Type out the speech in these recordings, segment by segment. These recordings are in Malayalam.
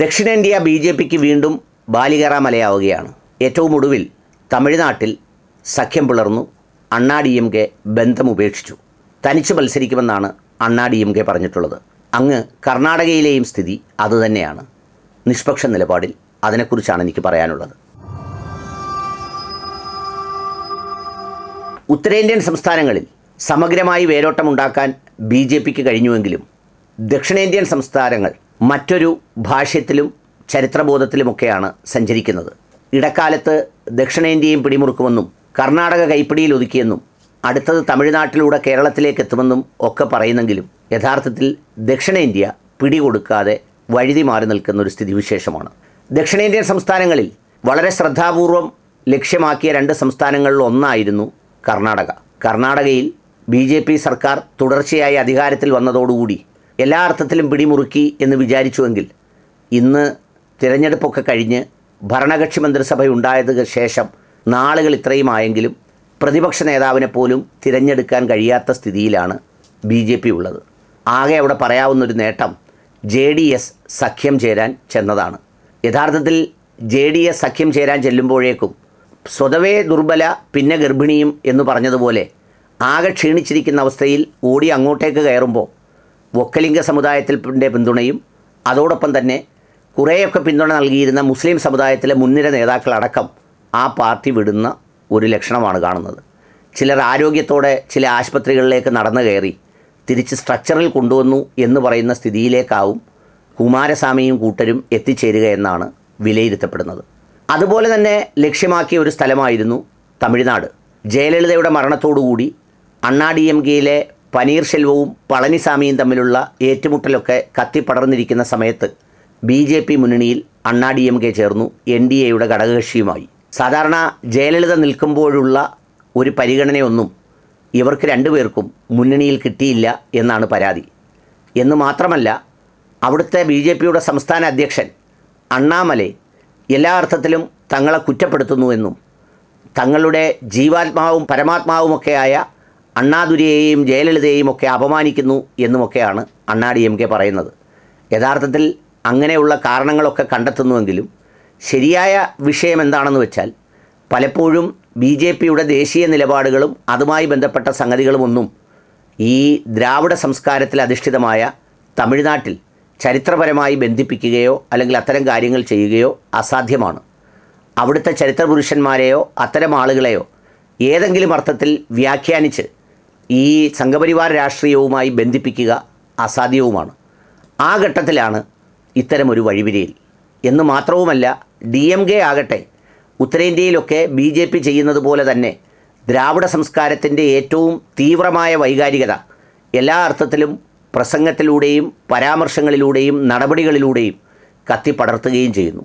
ദക്ഷിണേന്ത്യ ബി ജെ പിക്ക് വീണ്ടും ബാലികറ മലയാവുകയാണ് ഏറ്റവും ഒടുവിൽ തമിഴ്നാട്ടിൽ സഖ്യം പുലർന്നു അണ്ണാ ഡി എം കെ ബന്ധം ഉപേക്ഷിച്ചു തനിച്ച് മത്സരിക്കുമെന്നാണ് അണ്ണാ ഡി എം കെ പറഞ്ഞിട്ടുള്ളത് അങ്ങ് കർണാടകയിലെയും സ്ഥിതി അതുതന്നെയാണ് നിഷ്പക്ഷ നിലപാടിൽ അതിനെക്കുറിച്ചാണ് എനിക്ക് പറയാനുള്ളത് ഉത്തരേന്ത്യൻ സംസ്ഥാനങ്ങളിൽ സമഗ്രമായി വേരോട്ടമുണ്ടാക്കാൻ ബി ജെ പിക്ക് കഴിഞ്ഞുവെങ്കിലും ദക്ഷിണേന്ത്യൻ സംസ്ഥാനങ്ങൾ മറ്റൊരു ഭാഷ്യത്തിലും ചരിത്രബോധത്തിലുമൊക്കെയാണ് സഞ്ചരിക്കുന്നത് ഇടക്കാലത്ത് ദക്ഷിണേന്ത്യയും പിടിമുറുക്കുമെന്നും കർണാടക കൈപ്പിടിയിൽ ഒതുക്കിയെന്നും അടുത്തത് തമിഴ്നാട്ടിലൂടെ കേരളത്തിലേക്ക് എത്തുമെന്നും ഒക്കെ പറയുന്നെങ്കിലും യഥാർത്ഥത്തിൽ ദക്ഷിണേന്ത്യ പിടികൊടുക്കാതെ വഴുതി മാറി നിൽക്കുന്ന ഒരു സ്ഥിതിവിശേഷമാണ് ദക്ഷിണേന്ത്യൻ സംസ്ഥാനങ്ങളിൽ വളരെ ശ്രദ്ധാപൂർവം ലക്ഷ്യമാക്കിയ രണ്ട് സംസ്ഥാനങ്ങളിൽ ഒന്നായിരുന്നു കർണാടക കർണാടകയിൽ ബി സർക്കാർ തുടർച്ചയായി അധികാരത്തിൽ വന്നതോടുകൂടി എല്ലാ അർത്ഥത്തിലും പിടിമുറുക്കി എന്ന് വിചാരിച്ചുവെങ്കിൽ ഇന്ന് തിരഞ്ഞെടുപ്പൊക്കെ കഴിഞ്ഞ് ഭരണകക്ഷി മന്ത്രിസഭ ഉണ്ടായതിനു ശേഷം നാളുകൾ ഇത്രയും ആയെങ്കിലും പ്രതിപക്ഷ നേതാവിനെ പോലും തിരഞ്ഞെടുക്കാൻ കഴിയാത്ത സ്ഥിതിയിലാണ് ബി ജെ പി ഉള്ളത് ആകെ അവിടെ പറയാവുന്നൊരു നേട്ടം ജെ ഡി എസ് സഖ്യം ചേരാൻ ചെന്നതാണ് യഥാർത്ഥത്തിൽ ജെ ഡി എസ് സഖ്യം ചേരാൻ ചെല്ലുമ്പോഴേക്കും സ്വതവേ ദുർബല പിന്നെ ഗർഭിണിയും എന്ന് പറഞ്ഞതുപോലെ ആകെ ക്ഷീണിച്ചിരിക്കുന്ന അവസ്ഥയിൽ ഓടി അങ്ങോട്ടേക്ക് കയറുമ്പോൾ ഒക്കലിംഗ സമുദായത്തിൻ്റെ പിന്തുണയും അതോടൊപ്പം തന്നെ കുറേയൊക്കെ പിന്തുണ നൽകിയിരുന്ന മുസ്ലിം സമുദായത്തിലെ മുൻനിര നേതാക്കളടക്കം ആ പാർട്ടി വിടുന്ന ഒരു ലക്ഷണമാണ് കാണുന്നത് ചിലർ ആരോഗ്യത്തോടെ ചില ആശുപത്രികളിലേക്ക് നടന്നു കയറി തിരിച്ച് സ്ട്രക്ചറിൽ കൊണ്ടുവന്നു എന്ന് പറയുന്ന സ്ഥിതിയിലേക്കാവും കുമാരസ്വാമിയും കൂട്ടരും എത്തിച്ചേരുക എന്നാണ് വിലയിരുത്തപ്പെടുന്നത് അതുപോലെ തന്നെ ലക്ഷ്യമാക്കിയ ഒരു സ്ഥലമായിരുന്നു തമിഴ്നാട് ജയലളിതയുടെ മരണത്തോടുകൂടി അണ്ണാ ഡി എം കെയിലെ പനീർ ശെൽവവും പളനിസ്വാമിയും തമ്മിലുള്ള ഏറ്റുമുട്ടലൊക്കെ കത്തിപ്പടർന്നിരിക്കുന്ന സമയത്ത് ബി ജെ പി മുന്നണിയിൽ അണ്ണാ ഡി എം കെ ചേർന്നു എൻ ഡി എയുടെ ഘടകകക്ഷിയുമായി സാധാരണ ജയലളിത നിൽക്കുമ്പോഴുള്ള ഒരു പരിഗണനയൊന്നും ഇവർക്ക് രണ്ടുപേർക്കും മുന്നണിയിൽ കിട്ടിയില്ല എന്നാണ് പരാതി എന്ന് മാത്രമല്ല അവിടുത്തെ ബി ജെ പിയുടെ സംസ്ഥാന അധ്യക്ഷൻ അണ്ണാമലെ എല്ലാ അർത്ഥത്തിലും തങ്ങളെ കുറ്റപ്പെടുത്തുന്നുവെന്നും തങ്ങളുടെ ജീവാത്മാവും പരമാത്മാവുമൊക്കെയായ അണ്ണാദുരയെയും ജയലളിതയെയും ഒക്കെ അപമാനിക്കുന്നു എന്നുമൊക്കെയാണ് അണ്ണാ ഡി എം കെ പറയുന്നത് യഥാർത്ഥത്തിൽ അങ്ങനെയുള്ള കാരണങ്ങളൊക്കെ കണ്ടെത്തുന്നുവെങ്കിലും ശരിയായ വിഷയം എന്താണെന്ന് വെച്ചാൽ പലപ്പോഴും ബി ജെ പിയുടെ ദേശീയ നിലപാടുകളും അതുമായി ബന്ധപ്പെട്ട സംഗതികളുമൊന്നും ഈ ദ്രാവിഡ സംസ്കാരത്തിൽ അധിഷ്ഠിതമായ തമിഴ്നാട്ടിൽ ചരിത്രപരമായി ബന്ധിപ്പിക്കുകയോ അല്ലെങ്കിൽ അത്തരം കാര്യങ്ങൾ ചെയ്യുകയോ അസാധ്യമാണ് അവിടുത്തെ ചരിത്ര പുരുഷന്മാരെയോ അത്തരം ആളുകളെയോ ഏതെങ്കിലും അർത്ഥത്തിൽ വ്യാഖ്യാനിച്ച് ഈ സംഘപരിവാർ രാഷ്ട്രീയവുമായി ബന്ധിപ്പിക്കുക അസാധ്യവുമാണ് ആ ഘട്ടത്തിലാണ് ഇത്തരമൊരു വഴിവിരിയിൽ എന്ന് മാത്രവുമല്ല ഡി എം കെ ആകട്ടെ ഉത്തരേന്ത്യയിലൊക്കെ ബി ജെ പി ചെയ്യുന്നത് പോലെ തന്നെ ദ്രാവിഡ സംസ്കാരത്തിൻ്റെ ഏറ്റവും തീവ്രമായ വൈകാരികത എല്ലാ അർത്ഥത്തിലും പ്രസംഗത്തിലൂടെയും പരാമർശങ്ങളിലൂടെയും നടപടികളിലൂടെയും കത്തിപ്പടർത്തുകയും ചെയ്യുന്നു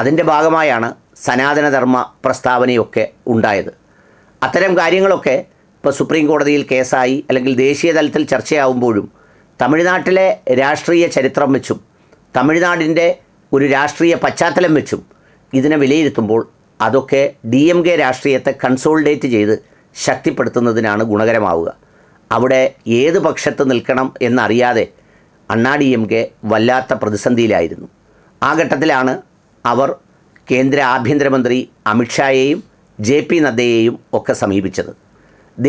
അതിൻ്റെ ഭാഗമായാണ് സനാതനധർമ്മ പ്രസ്താവനയൊക്കെ ഉണ്ടായത് അത്തരം കാര്യങ്ങളൊക്കെ ഇപ്പോൾ സുപ്രീം കോടതിയിൽ കേസായി അല്ലെങ്കിൽ ദേശീയ തലത്തിൽ ചർച്ചയാവുമ്പോഴും തമിഴ്നാട്ടിലെ രാഷ്ട്രീയ ചരിത്രം വെച്ചും തമിഴ്നാടിൻ്റെ ഒരു രാഷ്ട്രീയ പശ്ചാത്തലം വെച്ചും ഇതിനെ വിലയിരുത്തുമ്പോൾ അതൊക്കെ ഡി എം കെ രാഷ്ട്രീയത്തെ കൺസോളിഡേറ്റ് ചെയ്ത് ശക്തിപ്പെടുത്തുന്നതിനാണ് ഗുണകരമാവുക അവിടെ ഏത് പക്ഷത്ത് നിൽക്കണം എന്നറിയാതെ അണ്ണാ ഡി എം കെ വല്ലാത്ത പ്രതിസന്ധിയിലായിരുന്നു ആ ഘട്ടത്തിലാണ് അവർ കേന്ദ്ര ആഭ്യന്തരമന്ത്രി അമിത്ഷായെയും ജെ പി നദ്ദയെയും ഒക്കെ സമീപിച്ചത്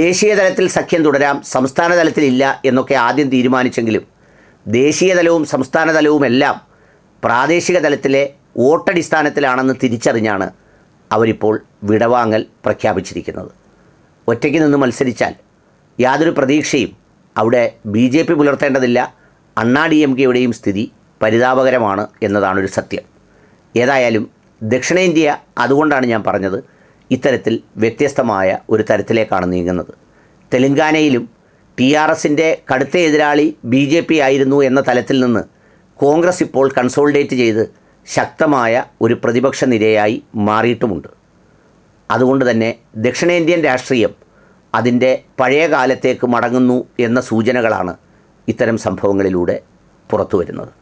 ദേശീയ തലത്തിൽ സഖ്യം തുടരാം സംസ്ഥാന തലത്തിലില്ല എന്നൊക്കെ ആദ്യം തീരുമാനിച്ചെങ്കിലും ദേശീയ തലവും സംസ്ഥാന തലവുമെല്ലാം പ്രാദേശിക തലത്തിലെ വോട്ടടിസ്ഥാനത്തിലാണെന്ന് തിരിച്ചറിഞ്ഞാണ് അവരിപ്പോൾ വിടവാങ്ങൽ പ്രഖ്യാപിച്ചിരിക്കുന്നത് ഒറ്റയ്ക്ക് നിന്ന് മത്സരിച്ചാൽ യാതൊരു പ്രതീക്ഷയും അവിടെ ബി ജെ പി പുലർത്തേണ്ടതില്ല അണ്ണാ ഡി എം കെയുടെയും സ്ഥിതി പരിതാപകരമാണ് എന്നതാണൊരു സത്യം ഏതായാലും ദക്ഷിണേന്ത്യ അതുകൊണ്ടാണ് ഞാൻ പറഞ്ഞത് ഇത്തരത്തിൽ വ്യത്യസ്തമായ ഒരു തരത്തിലേക്കാണ് നീങ്ങുന്നത് തെലങ്കാനയിലും ടി ആർ എസിൻ്റെ കടുത്ത എതിരാളി ബി ജെ പി ആയിരുന്നു എന്ന തലത്തിൽ നിന്ന് കോൺഗ്രസ് ഇപ്പോൾ കൺസോളിഡേറ്റ് ചെയ്ത് ശക്തമായ ഒരു പ്രതിപക്ഷ നിരയായി മാറിയിട്ടുമുണ്ട് അതുകൊണ്ട് തന്നെ ദക്ഷിണേന്ത്യൻ രാഷ്ട്രീയം അതിൻ്റെ പഴയ കാലത്തേക്ക് മടങ്ങുന്നു എന്ന സൂചനകളാണ് ഇത്തരം സംഭവങ്ങളിലൂടെ പുറത്തു വരുന്നത്